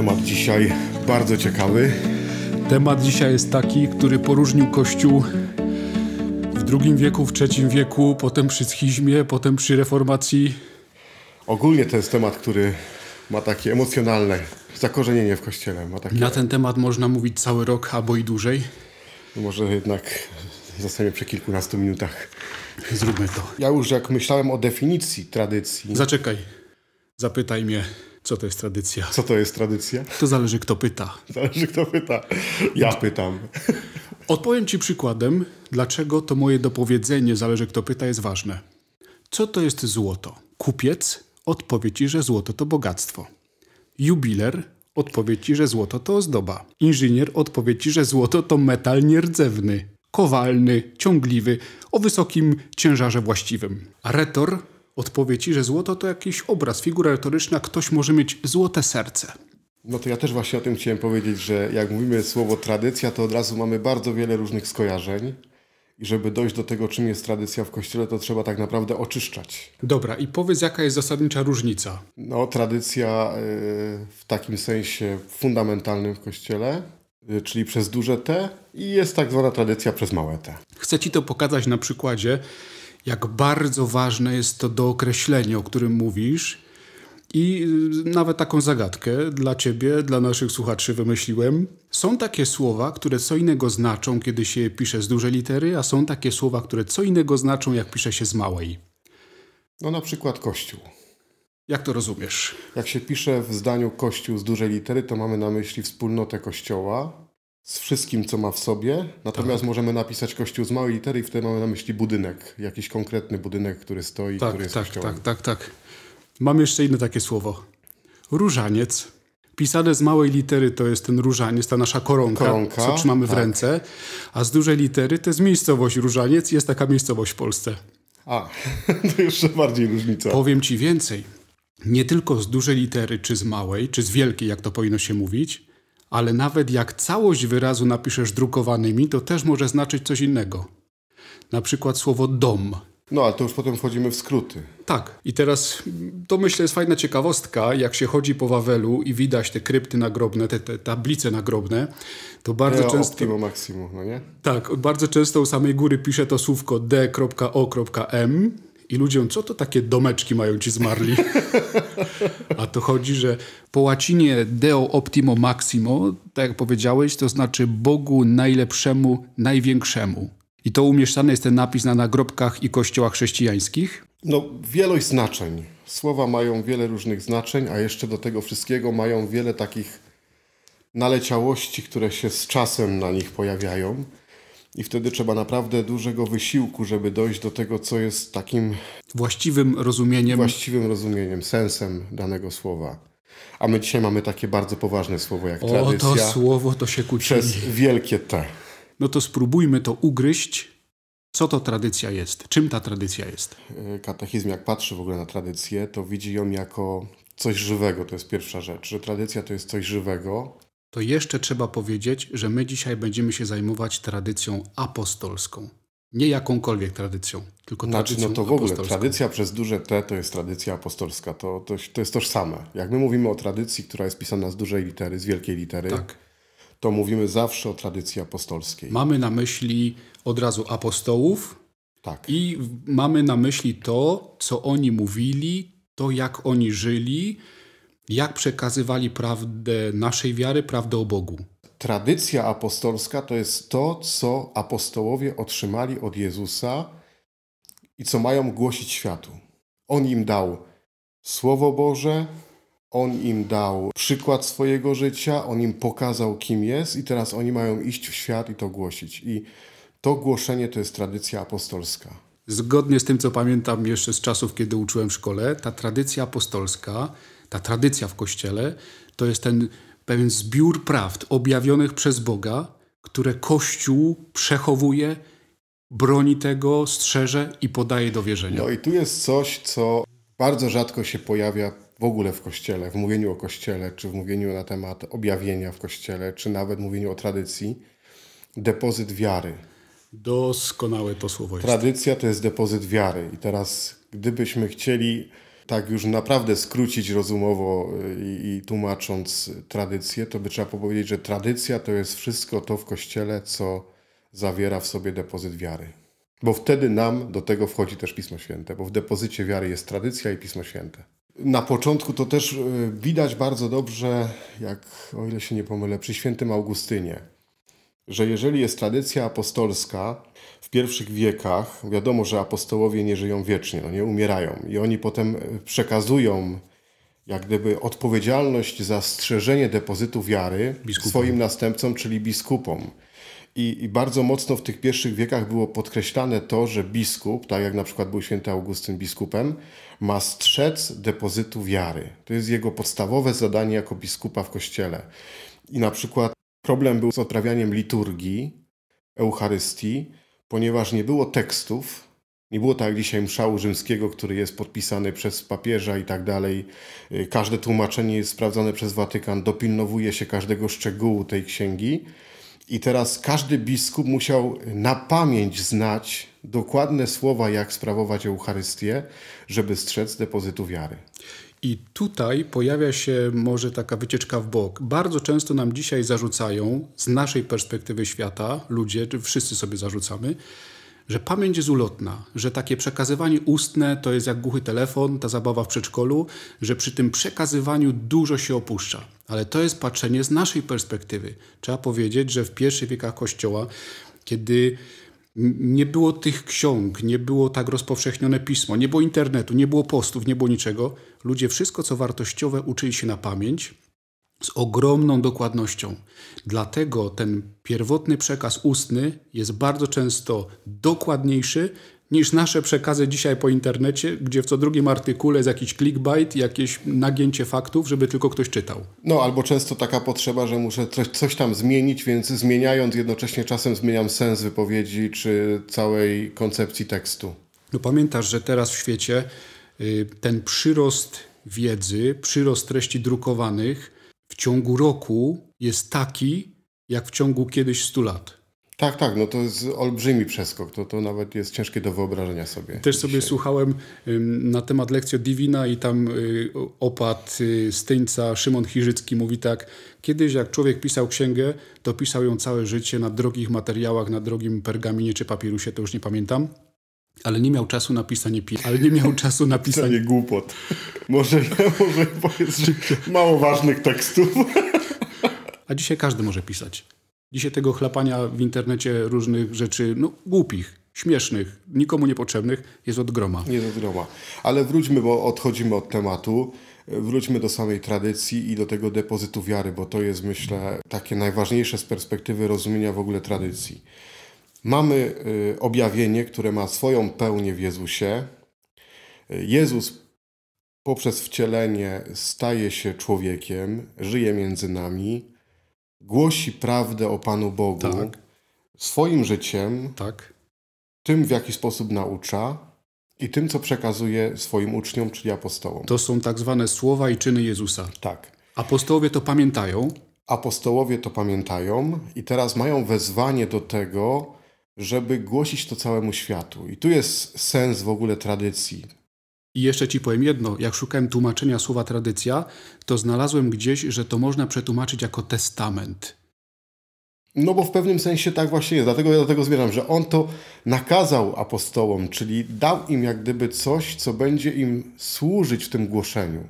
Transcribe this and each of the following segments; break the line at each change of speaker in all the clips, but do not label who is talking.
temat dzisiaj bardzo ciekawy. Temat dzisiaj jest taki, który poróżnił Kościół w II wieku, w III wieku, potem przy schizmie, potem przy reformacji.
Ogólnie to jest temat, który ma takie emocjonalne zakorzenienie w Kościele. Ma takie... Na ten
temat można mówić cały rok albo i dłużej. No może
jednak zostaniemy przy kilkunastu minutach. Zróbmy to. Ja już jak myślałem o definicji tradycji... Zaczekaj. Zapytaj mnie, co to jest tradycja? Co to jest
tradycja? To zależy, kto pyta. Zależy, kto pyta. Ja pytam. Odpowiem Ci przykładem, dlaczego to moje dopowiedzenie, zależy, kto pyta, jest ważne. Co to jest złoto? Kupiec odpowie Ci, że złoto to bogactwo. Jubiler odpowie Ci, że złoto to ozdoba. Inżynier odpowie Ci, że złoto to metal nierdzewny, kowalny, ciągliwy, o wysokim ciężarze właściwym. retor Odpowie ci, że złoto to jakiś obraz, figura retoryczna, ktoś może mieć złote serce.
No to ja też właśnie o tym chciałem powiedzieć, że jak mówimy słowo tradycja, to od razu mamy bardzo wiele różnych skojarzeń. I żeby dojść do tego, czym jest tradycja w kościele, to trzeba tak naprawdę oczyszczać.
Dobra, i powiedz, jaka jest zasadnicza różnica?
No, tradycja y, w takim sensie fundamentalnym w kościele, y, czyli przez duże T, i jest tak zwana tradycja przez małe T.
Chcę ci to pokazać na przykładzie, jak bardzo ważne jest to dookreślenie, o którym mówisz. I y, nawet taką zagadkę dla ciebie, dla naszych słuchaczy wymyśliłem. Są takie słowa, które co innego znaczą, kiedy się je pisze z dużej litery, a są takie słowa, które co innego znaczą, jak pisze się z małej. No na przykład kościół. Jak to rozumiesz? Jak się pisze w zdaniu kościół z dużej
litery, to mamy na myśli wspólnotę kościoła, z wszystkim, co ma w sobie. Natomiast tak. możemy napisać kościół z małej litery i wtedy mamy na myśli budynek. Jakiś konkretny budynek, który stoi, tak, który
jest tak, kościołem. Tak, tak, tak. Mam jeszcze inne takie słowo. Różaniec. Pisane z małej litery to jest ten różaniec, ta nasza koronka, koronka co trzymamy tak. w ręce, a z dużej litery to jest miejscowość różaniec, jest taka miejscowość w Polsce. A, to jeszcze bardziej różnica. Powiem ci więcej. Nie tylko z dużej litery, czy z małej, czy z wielkiej, jak to powinno się mówić, ale nawet jak całość wyrazu napiszesz drukowanymi, to też może znaczyć coś innego. Na przykład słowo dom. No, ale to już potem wchodzimy w skróty. Tak. I teraz to myślę jest fajna ciekawostka, jak się chodzi po Wawelu i widać te krypty nagrobne, te, te tablice nagrobne, to bardzo Deo często...
Optimo maximum, no nie?
Tak. Bardzo często u samej góry pisze to słówko d.o.m, i ludziom, co to takie domeczki mają ci zmarli? A to chodzi, że po łacinie Deo Optimo Maximo, tak jak powiedziałeś, to znaczy Bogu najlepszemu, największemu. I to umieszczany jest ten napis na nagrobkach i kościołach chrześcijańskich?
No, wielość znaczeń. Słowa mają wiele różnych znaczeń, a jeszcze do tego wszystkiego mają wiele takich naleciałości, które się z czasem na nich pojawiają. I wtedy trzeba naprawdę dużego wysiłku, żeby dojść do tego, co jest takim właściwym rozumieniem. Właściwym rozumieniem, sensem danego słowa. A my dzisiaj mamy takie bardzo poważne słowo
jak o, tradycja. O, to słowo to się kłóci. Przez wielkie T. No to spróbujmy to ugryźć. Co to tradycja jest? Czym ta tradycja jest? Y, katechizm, jak
patrzy w ogóle na tradycję, to widzi ją jako coś żywego. To jest pierwsza rzecz, że tradycja to jest coś żywego,
to jeszcze trzeba powiedzieć, że my dzisiaj będziemy się zajmować tradycją apostolską. Nie jakąkolwiek tradycją, tylko tradycją znaczy, no to w ogóle tradycja
przez duże T to jest tradycja apostolska. To, to, to jest tożsame. Jak my mówimy o tradycji, która jest pisana z dużej
litery, z wielkiej litery, tak. to mówimy zawsze o tradycji apostolskiej. Mamy na myśli od razu apostołów tak. i mamy na myśli to, co oni mówili, to jak oni żyli, jak przekazywali prawdę naszej wiary, prawdę o Bogu. Tradycja apostolska to jest to, co
apostołowie otrzymali od Jezusa i co mają głosić światu. On im dał Słowo Boże, on im dał przykład swojego życia, on im pokazał, kim jest, i teraz oni mają iść w świat i to głosić. I
to głoszenie to jest tradycja apostolska. Zgodnie z tym, co pamiętam jeszcze z czasów, kiedy uczyłem w szkole, ta tradycja apostolska ta tradycja w Kościele to jest ten pewien zbiór prawd objawionych przez Boga, które Kościół przechowuje, broni tego, strzeże i podaje do wierzenia. No i tu jest coś,
co bardzo rzadko się pojawia w ogóle w Kościele, w mówieniu o Kościele, czy w mówieniu na temat objawienia w Kościele, czy nawet mówieniu o tradycji. Depozyt wiary.
Doskonałe to słowo jest.
Tradycja to jest depozyt wiary. I teraz, gdybyśmy chcieli tak już naprawdę skrócić rozumowo y, i, i tłumacząc tradycję, to by trzeba powiedzieć, że tradycja to jest wszystko to w kościele, co zawiera w sobie depozyt wiary. Bo wtedy nam do tego wchodzi też Pismo Święte, bo w depozycie wiary jest tradycja i Pismo Święte. Na początku to też y, widać bardzo dobrze, jak, o ile się nie pomylę, przy świętym Augustynie że jeżeli jest tradycja apostolska w pierwszych wiekach, wiadomo, że apostołowie nie żyją wiecznie, no nie umierają i oni potem e, przekazują jak gdyby odpowiedzialność za strzeżenie depozytu wiary biskupom. swoim następcom, czyli biskupom. I, I, bardzo mocno w tych pierwszych wiekach było podkreślane to, że biskup, tak jak na przykład był święty Augustyn biskupem, ma strzec depozytu wiary. To jest jego podstawowe zadanie jako biskupa w kościele. I na przykład Problem był z odprawianiem liturgii, Eucharystii, ponieważ nie było tekstów, nie było tak jak dzisiaj mszału rzymskiego, który jest podpisany przez papieża i tak dalej. Każde tłumaczenie jest sprawdzone przez Watykan, dopilnowuje się każdego szczegółu tej księgi. I teraz każdy biskup musiał na pamięć znać dokładne słowa, jak sprawować Eucharystię, żeby
strzec depozytu wiary. I tutaj pojawia się może taka wycieczka w bok. Bardzo często nam dzisiaj zarzucają, z naszej perspektywy świata, ludzie, czy wszyscy sobie zarzucamy, że pamięć jest ulotna, że takie przekazywanie ustne to jest jak głuchy telefon, ta zabawa w przedszkolu, że przy tym przekazywaniu dużo się opuszcza. Ale to jest patrzenie z naszej perspektywy. Trzeba powiedzieć, że w pierwszych wiekach Kościoła, kiedy nie było tych ksiąg, nie było tak rozpowszechnione pismo, nie było internetu, nie było postów, nie było niczego. Ludzie wszystko, co wartościowe, uczyli się na pamięć z ogromną dokładnością. Dlatego ten pierwotny przekaz ustny jest bardzo często dokładniejszy niż nasze przekazy dzisiaj po internecie, gdzie w co drugim artykule jest jakiś clickbait, jakieś nagięcie faktów, żeby tylko ktoś czytał.
No albo często taka potrzeba, że muszę coś, coś tam zmienić, więc zmieniając jednocześnie czasem zmieniam sens
wypowiedzi
czy całej
koncepcji tekstu. No pamiętasz, że teraz w świecie y, ten przyrost wiedzy, przyrost treści drukowanych w ciągu roku jest taki, jak w ciągu kiedyś 100 lat. Tak, tak, no to jest olbrzymi przeskok, to, to nawet jest ciężkie do wyobrażenia sobie. Też dzisiaj. sobie słuchałem na temat lekcji od Divina i tam y, opat y, Styńca Szymon Chirzycki mówi tak, kiedyś jak człowiek pisał księgę, to pisał ją całe życie na drogich materiałach, na drogim pergaminie czy papirusie, to już nie pamiętam. Ale nie miał czasu na pisanie pi- ale nie miał czasu na pisanie, pisanie głupot. Może, może powiedz, że mało ważnych tekstów. A dzisiaj każdy może pisać. Dzisiaj tego chlapania w internecie różnych rzeczy, no głupich, śmiesznych, nikomu niepotrzebnych, jest od groma. Jest od groma. Ale
wróćmy, bo odchodzimy od tematu. Wróćmy do samej tradycji i do tego depozytu wiary, bo to jest, myślę, takie najważniejsze z perspektywy rozumienia w ogóle tradycji. Mamy y, objawienie, które ma swoją pełnię w Jezusie. Jezus poprzez wcielenie staje się człowiekiem, żyje między nami, głosi prawdę o Panu Bogu tak. swoim życiem,
tak. tym w jaki sposób naucza i tym, co przekazuje swoim uczniom, czyli apostołom. To są tak zwane słowa i czyny Jezusa. Tak. Apostołowie to pamiętają.
Apostołowie to pamiętają i teraz mają wezwanie do tego,
żeby głosić to całemu światu. I tu jest sens w ogóle tradycji i jeszcze ci powiem jedno, jak szukałem tłumaczenia słowa tradycja, to znalazłem gdzieś, że to można przetłumaczyć jako testament.
No bo w pewnym sensie tak właśnie jest, dlatego ja do tego zmierzam, że on to nakazał apostołom, czyli dał im jak gdyby coś, co będzie im służyć w tym głoszeniu.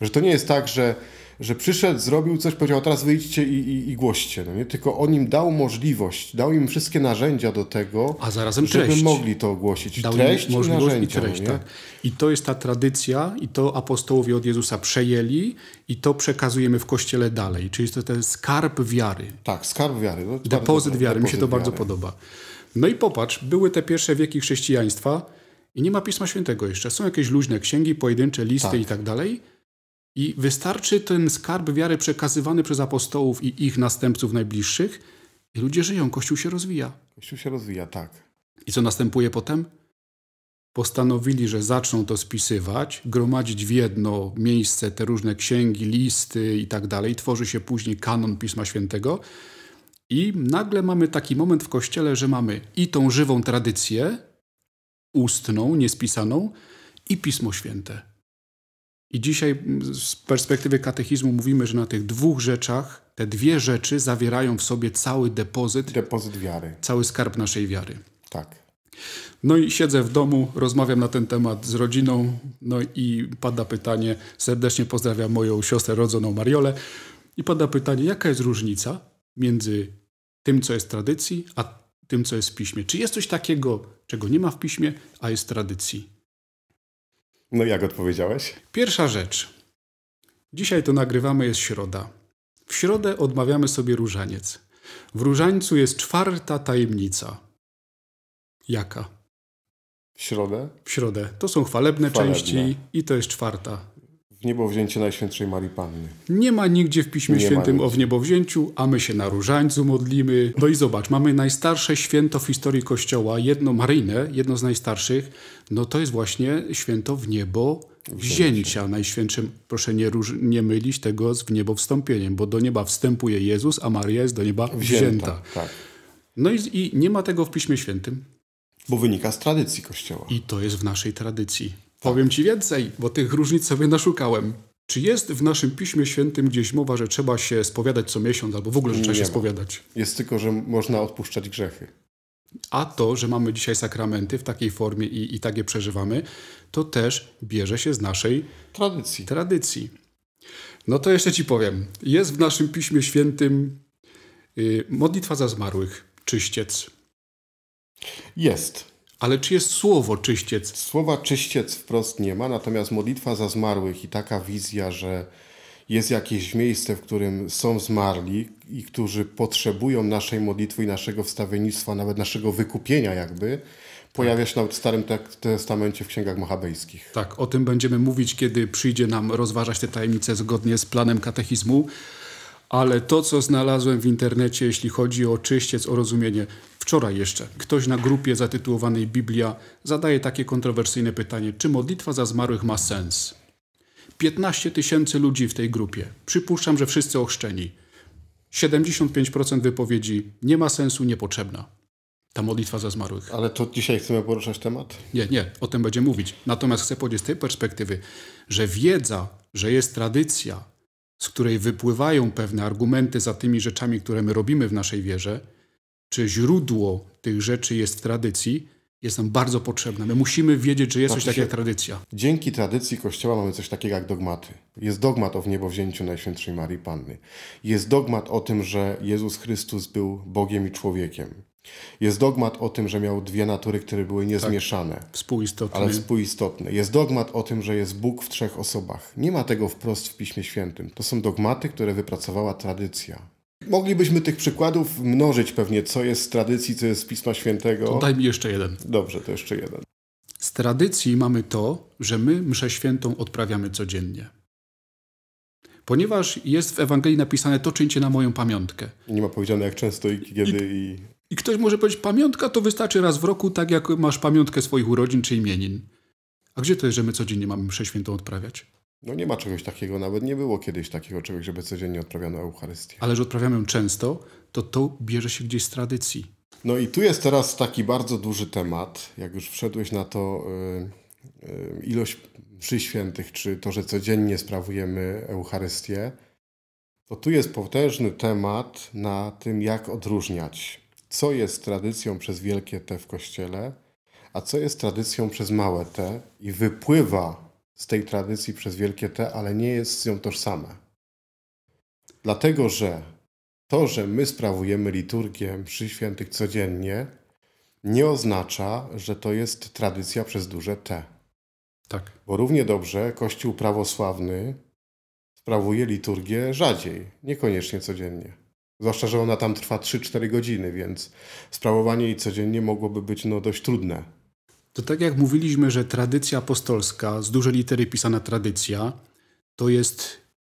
Że to nie jest tak, że że przyszedł, zrobił coś, powiedział teraz wyjdźcie i, i, i głoście, no nie? Tylko on im dał możliwość, dał im wszystkie
narzędzia do tego, A zarazem żeby treść. mogli to
ogłosić. Dał treść im możliwość i, narzędzia, i treść, no tak.
I to jest ta tradycja i to apostołowie od Jezusa przejęli i to przekazujemy w Kościele dalej. Czyli to ten skarb wiary. Tak, skarb wiary. No, depozyt wiary. Depozyt Mi się to wiary. bardzo podoba. No i popatrz, były te pierwsze wieki chrześcijaństwa i nie ma Pisma Świętego jeszcze. Są jakieś luźne księgi, pojedyncze listy tak. i tak dalej. I wystarczy ten skarb wiary przekazywany przez apostołów i ich następców najbliższych, i ludzie żyją, Kościół się rozwija. Kościół się rozwija, tak. I co następuje potem? Postanowili, że zaczną to spisywać, gromadzić w jedno miejsce te różne księgi, listy i tak dalej. Tworzy się później kanon Pisma Świętego. I nagle mamy taki moment w kościele, że mamy i tą żywą tradycję, ustną, niespisaną, i Pismo Święte. I dzisiaj mm, z perspektywy katechizmu mówimy, że na tych dwóch rzeczach, te dwie rzeczy zawierają w sobie cały depozyt. Depozyt wiary. Cały skarb naszej wiary. Tak. No i siedzę w domu, rozmawiam na ten temat z rodziną, no i pada pytanie, serdecznie pozdrawiam moją siostrę rodzoną Mariolę, i pada pytanie, jaka jest różnica między tym, co jest tradycji, a tym, co jest w piśmie? Czy jest coś takiego, czego nie ma w piśmie, a jest tradycji? No jak odpowiedziałeś? Pierwsza rzecz. Dzisiaj to nagrywamy, jest środa. W środę odmawiamy sobie różaniec. W różańcu jest czwarta tajemnica. Jaka? W środę? W środę. To są chwalebne, chwalebne. części i to jest czwarta w niebowzięcie Najświętszej Marii Panny. Nie ma nigdzie w Piśmie nie Świętym o Wniebowzięciu, a my się na różańcu modlimy. No i zobacz, mamy najstarsze święto w historii Kościoła, jedno maryjne, jedno z najstarszych, no to jest właśnie święto w niebo wzięcia najświętszym. Proszę nie, róż, nie mylić tego z wniebowstąpieniem, bo do nieba wstępuje Jezus, a Maria jest do nieba wzięta. wzięta. Tak. No i, i nie ma tego w Piśmie Świętym. Bo wynika z tradycji Kościoła. I to jest w naszej tradycji. Powiem Ci więcej, bo tych różnic sobie naszukałem. Czy jest w naszym Piśmie Świętym gdzieś mowa, że trzeba się spowiadać co miesiąc albo w ogóle, że trzeba się spowiadać? Jest tylko, że można odpuszczać grzechy. A to, że mamy dzisiaj sakramenty w takiej formie i, i tak je przeżywamy, to też bierze się z naszej tradycji. tradycji. No to jeszcze ci powiem. Jest w naszym Piśmie Świętym yy, modlitwa za zmarłych, czyściec. Jest. Ale czy jest słowo czyściec? Słowa czyściec
wprost nie ma, natomiast modlitwa za zmarłych i taka wizja, że jest jakieś miejsce, w którym są zmarli i którzy potrzebują naszej modlitwy i naszego wstawiennictwa, nawet naszego wykupienia jakby, pojawia się nawet w Starym Testamencie w Księgach Machabejskich.
Tak, o tym będziemy mówić, kiedy przyjdzie nam rozważać te tajemnice zgodnie z planem katechizmu ale to, co znalazłem w internecie, jeśli chodzi o czyściec, o rozumienie, wczoraj jeszcze ktoś na grupie zatytułowanej Biblia zadaje takie kontrowersyjne pytanie, czy modlitwa za zmarłych ma sens? 15 tysięcy ludzi w tej grupie. Przypuszczam, że wszyscy ochrzczeni. 75% wypowiedzi nie ma sensu, niepotrzebna. Ta modlitwa za zmarłych. Ale to dzisiaj chcemy poruszać temat? Nie, nie, o tym będziemy mówić. Natomiast chcę powiedzieć z tej perspektywy, że wiedza, że jest tradycja, z której wypływają pewne argumenty za tymi rzeczami, które my robimy w naszej wierze, czy źródło tych rzeczy jest w tradycji, jest nam bardzo potrzebne. My musimy wiedzieć, że jest znaczy coś takiego jak tradycja.
Dzięki tradycji Kościoła mamy coś takiego jak dogmaty. Jest dogmat o wniebowzięciu Najświętszej Marii Panny. Jest dogmat o tym, że Jezus Chrystus był Bogiem i człowiekiem. Jest dogmat o tym, że miał dwie natury, które były tak. niezmieszane. Tak, współistotne. Ale współistotne. Jest dogmat o tym, że jest Bóg w trzech osobach. Nie ma tego wprost w Piśmie Świętym. To są dogmaty, które wypracowała tradycja. Moglibyśmy tych przykładów mnożyć pewnie, co jest z tradycji, co jest z Pisma Świętego. To daj
mi jeszcze jeden. Dobrze, to jeszcze jeden. Z tradycji mamy to, że my mszę świętą odprawiamy codziennie. Ponieważ jest w Ewangelii napisane to czyńcie na moją pamiątkę. Nie ma powiedziane jak często i kiedy i, i i ktoś może powiedzieć, pamiątka to wystarczy raz w roku, tak jak masz pamiątkę swoich urodzin czy imienin. A gdzie to jest, że my codziennie mamy mszę świętą odprawiać?
No nie ma czegoś takiego, nawet nie było kiedyś takiego czegoś, żeby codziennie odprawiano Eucharystię.
Ale że odprawiamy ją często, to to bierze się gdzieś z tradycji.
No i tu jest teraz taki bardzo duży temat, jak już wszedłeś na to, yy, yy, ilość mszy świętych, czy to, że codziennie sprawujemy Eucharystię, to tu jest potężny temat na tym, jak odróżniać co jest tradycją przez wielkie T w kościele, a co jest tradycją przez małe T i wypływa z tej tradycji przez wielkie T, ale nie jest z nią tożsame. Dlatego, że to, że my sprawujemy liturgię przy świętych codziennie, nie oznacza, że to jest tradycja przez duże T. Tak. Bo równie dobrze Kościół prawosławny sprawuje liturgię rzadziej, niekoniecznie codziennie. Zwłaszcza, że ona tam trwa 3-4 godziny, więc sprawowanie
jej codziennie mogłoby być no, dość trudne. To tak jak mówiliśmy, że tradycja apostolska, z dużej litery pisana tradycja, to jest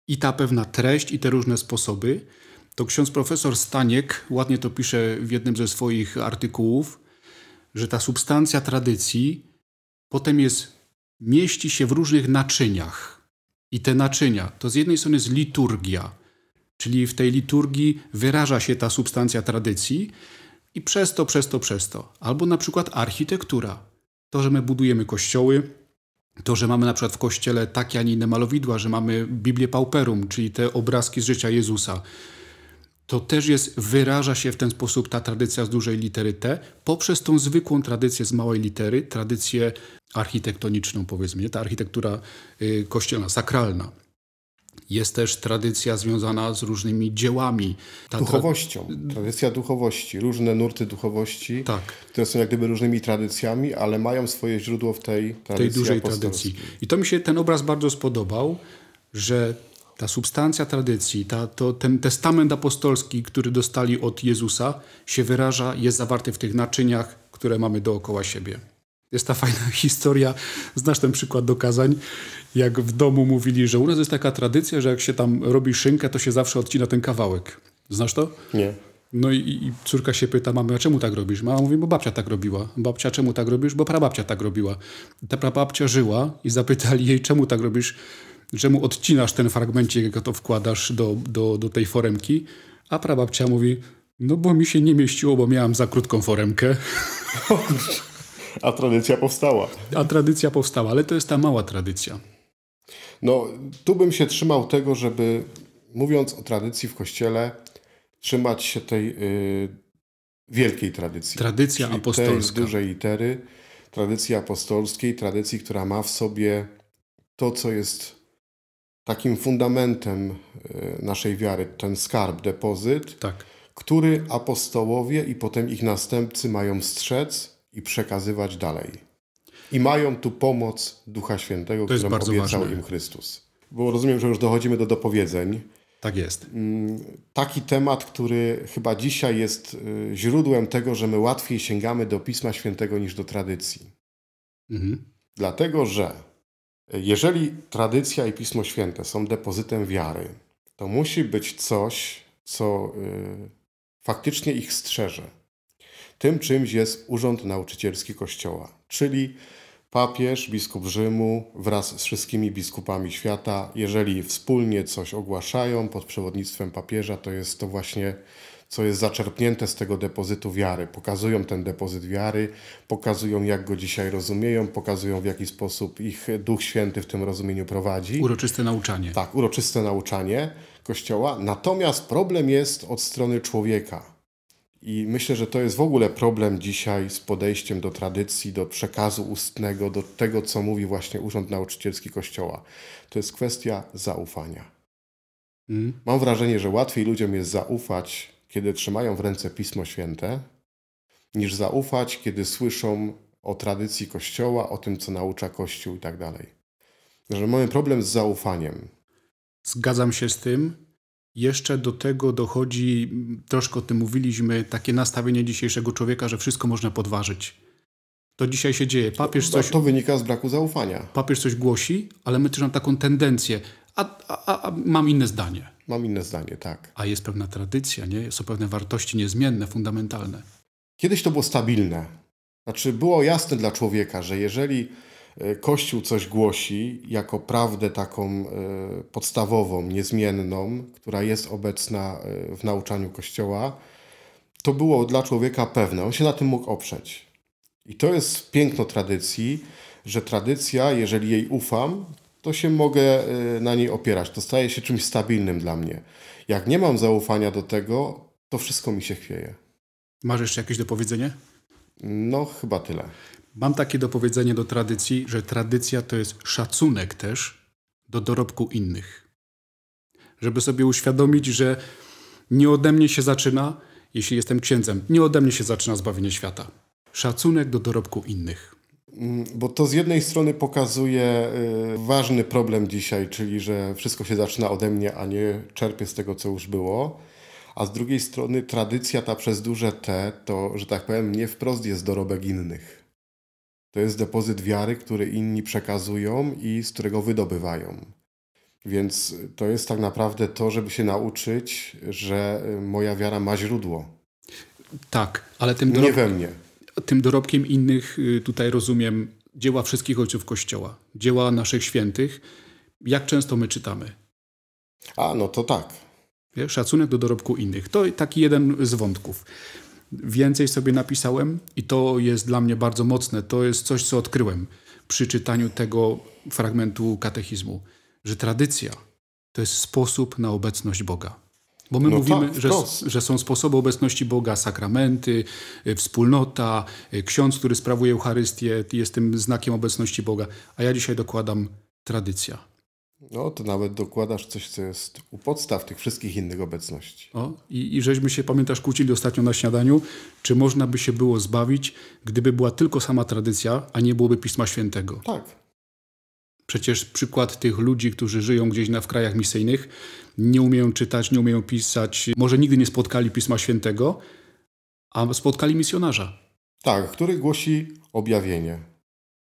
i ta pewna treść, i te różne sposoby, to ksiądz profesor Staniek ładnie to pisze w jednym ze swoich artykułów, że ta substancja tradycji potem jest, mieści się w różnych naczyniach. I te naczynia to z jednej strony jest liturgia, Czyli w tej liturgii wyraża się ta substancja tradycji i przez to, przez to, przez to. Albo na przykład architektura. To, że my budujemy kościoły, to, że mamy na przykład w kościele takie, a nie inne malowidła, że mamy Biblię Pauperum, czyli te obrazki z życia Jezusa, to też jest, wyraża się w ten sposób ta tradycja z dużej litery T poprzez tą zwykłą tradycję z małej litery, tradycję architektoniczną powiedzmy, nie? ta architektura y, kościelna, sakralna. Jest też tradycja związana z różnymi dziełami. Ta Duchowością, tradycja duchowości, różne nurty duchowości, tak. które są jak gdyby różnymi tradycjami, ale mają swoje źródło w tej tradycji. Tej dużej tradycji. I to mi się ten obraz bardzo spodobał, że ta substancja tradycji, ta, to, ten testament apostolski, który dostali od Jezusa, się wyraża, jest zawarty w tych naczyniach, które mamy dookoła siebie. Jest ta fajna historia, znasz ten przykład dokazań, jak w domu mówili, że u nas jest taka tradycja, że jak się tam robi szynkę, to się zawsze odcina ten kawałek. Znasz to? Nie. No i, i córka się pyta mamy, a czemu tak robisz? Mama mówi, bo babcia tak robiła. Babcia, czemu tak robisz? Bo prababcia tak robiła. Ta prababcia żyła i zapytali jej, czemu tak robisz? Czemu odcinasz ten fragmencie, jak to wkładasz do, do, do tej foremki? A prababcia mówi, no bo mi się nie mieściło, bo miałam za krótką foremkę. A tradycja powstała. A tradycja powstała, ale to jest ta mała tradycja.
No, tu bym się trzymał tego, żeby mówiąc o tradycji w kościele, trzymać się tej y, wielkiej tradycji. Tradycja czyli apostolska. Tej dużej litery, tradycji apostolskiej, tradycji, która ma w sobie to, co jest takim fundamentem y, naszej wiary, ten skarb, depozyt, tak. który apostołowie i potem ich następcy mają strzec i przekazywać dalej. I mają tu pomoc Ducha Świętego, który obiecał im Chrystus. Bo rozumiem, że już dochodzimy do dopowiedzeń. Tak jest. Mm, taki temat, który chyba dzisiaj jest y, źródłem tego, że my łatwiej sięgamy do Pisma Świętego niż do tradycji. Mhm. Dlatego, że y, jeżeli tradycja i Pismo Święte są depozytem wiary, to musi być coś, co y, faktycznie ich strzeże. Tym czymś jest Urząd Nauczycielski Kościoła, czyli papież, biskup Rzymu wraz z wszystkimi biskupami świata, jeżeli wspólnie coś ogłaszają pod przewodnictwem papieża, to jest to właśnie co jest zaczerpnięte z tego depozytu wiary. Pokazują ten depozyt wiary, pokazują jak go dzisiaj rozumieją, pokazują w jaki sposób ich Duch Święty w tym rozumieniu prowadzi. Uroczyste nauczanie. Tak, uroczyste nauczanie Kościoła. Natomiast problem jest od strony człowieka i myślę, że to jest w ogóle problem dzisiaj z podejściem do tradycji, do przekazu ustnego, do tego, co mówi właśnie Urząd Nauczycielski Kościoła. To jest kwestia zaufania. Mm. Mam wrażenie, że łatwiej ludziom jest zaufać, kiedy trzymają w ręce Pismo Święte, niż zaufać, kiedy słyszą o tradycji Kościoła, o tym, co naucza Kościół i tak dalej. Że mamy problem z zaufaniem.
Zgadzam się z tym. Jeszcze do tego dochodzi, troszkę o tym mówiliśmy, takie nastawienie dzisiejszego człowieka, że wszystko można podważyć. To dzisiaj się dzieje. Papież coś. To,
wynika z braku zaufania.
Papież coś głosi, ale my też mamy taką tendencję. A, a, a mam inne zdanie. Mam inne zdanie, tak. A jest pewna tradycja, nie? Są pewne wartości niezmienne, fundamentalne. Kiedyś to było
stabilne. Znaczy, było jasne dla człowieka, że jeżeli E, Kościół coś głosi jako prawdę taką e, podstawową, niezmienną, która jest obecna e, w nauczaniu Kościoła, to było dla człowieka pewne. On się na tym mógł oprzeć. I to jest piękno tradycji, że tradycja, jeżeli jej ufam, to się mogę na niej opierać. To staje się czymś stabilnym dla mnie.
Jak nie mam zaufania do tego, to wszystko mi się chwieje. Masz jeszcze jakieś dopowiedzenie? No, chyba tyle. Mam takie dopowiedzenie do tradycji, że tradycja to jest szacunek też do dorobku innych. Żeby sobie uświadomić, że nie ode mnie się zaczyna, jeśli jestem księdzem, nie ode mnie się zaczyna zbawienie świata. Szacunek do dorobku innych. Mm, bo to z jednej strony pokazuje
y, ważny problem dzisiaj, czyli że wszystko się zaczyna ode mnie, a nie czerpię z tego, co już było. A z drugiej strony tradycja ta przez duże T to, że tak powiem, nie wprost jest dorobek innych. To jest depozyt wiary, który inni przekazują i z którego wydobywają. Więc to jest tak naprawdę to, żeby się nauczyć, że y, moja wiara ma źródło. Tak, ale tym dorobkiem, nie we mnie.
Tym dorobkiem innych y, tutaj rozumiem dzieła wszystkich ojców Kościoła, dzieła naszych świętych. Jak często my czytamy? A, no to tak. Szacunek do dorobku innych. To taki jeden z wątków. Więcej sobie napisałem i to jest dla mnie bardzo mocne. To jest coś, co odkryłem przy czytaniu tego fragmentu katechizmu, że tradycja to jest sposób na obecność Boga. Bo my no mówimy, tak, że, że, są sposoby obecności Boga, sakramenty, y, wspólnota, y, ksiądz, który sprawuje Eucharystię, jest tym znakiem obecności Boga. A ja dzisiaj dokładam tradycja
no, to nawet dokładasz coś, co jest u podstaw tych wszystkich innych
obecności. O, i, i żeśmy się, pamiętasz, kłócili ostatnio na śniadaniu, czy można by się było zbawić, gdyby była tylko sama tradycja, a nie byłoby Pisma Świętego. Tak. Przecież przykład tych ludzi, którzy żyją gdzieś na, w krajach misyjnych, nie umieją czytać, nie umieją pisać, może nigdy nie spotkali Pisma Świętego, a spotkali misjonarza. Tak, który głosi objawienie.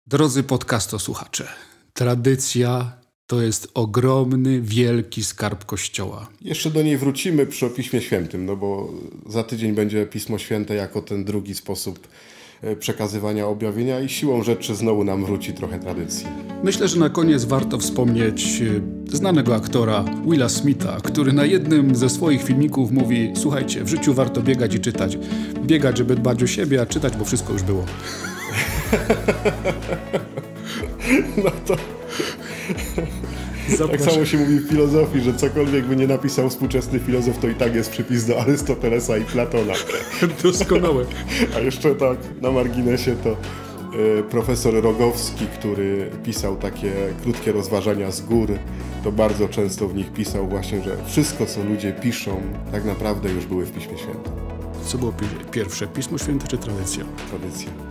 Drodzy podcasto słuchacze, tradycja to jest ogromny, wielki skarb Kościoła. Jeszcze do
niej wrócimy przy Piśmie Świętym, no bo za tydzień będzie Pismo Święte jako ten drugi sposób e, przekazywania objawienia i siłą rzeczy znowu nam wróci trochę tradycji.
Myślę, że na koniec warto wspomnieć e, znanego aktora Willa Smitha, który na jednym ze swoich filmików mówi: Słuchajcie, w życiu warto biegać i czytać. Biegać, żeby dbać o siebie, a czytać, bo wszystko już było. no to.
Tak samo się mówi w filozofii, że cokolwiek by nie napisał współczesny filozof, to i tak jest przypis do Arystotelesa i Platona. Doskonałe. A jeszcze tak na marginesie to e, profesor Rogowski, który pisał takie krótkie rozważania z góry, to bardzo często w nich pisał właśnie, że wszystko, co ludzie piszą, tak naprawdę już były w Piśmie Świętym. Co było pierwsze, Pismo Święte czy tradycja? Tradycja.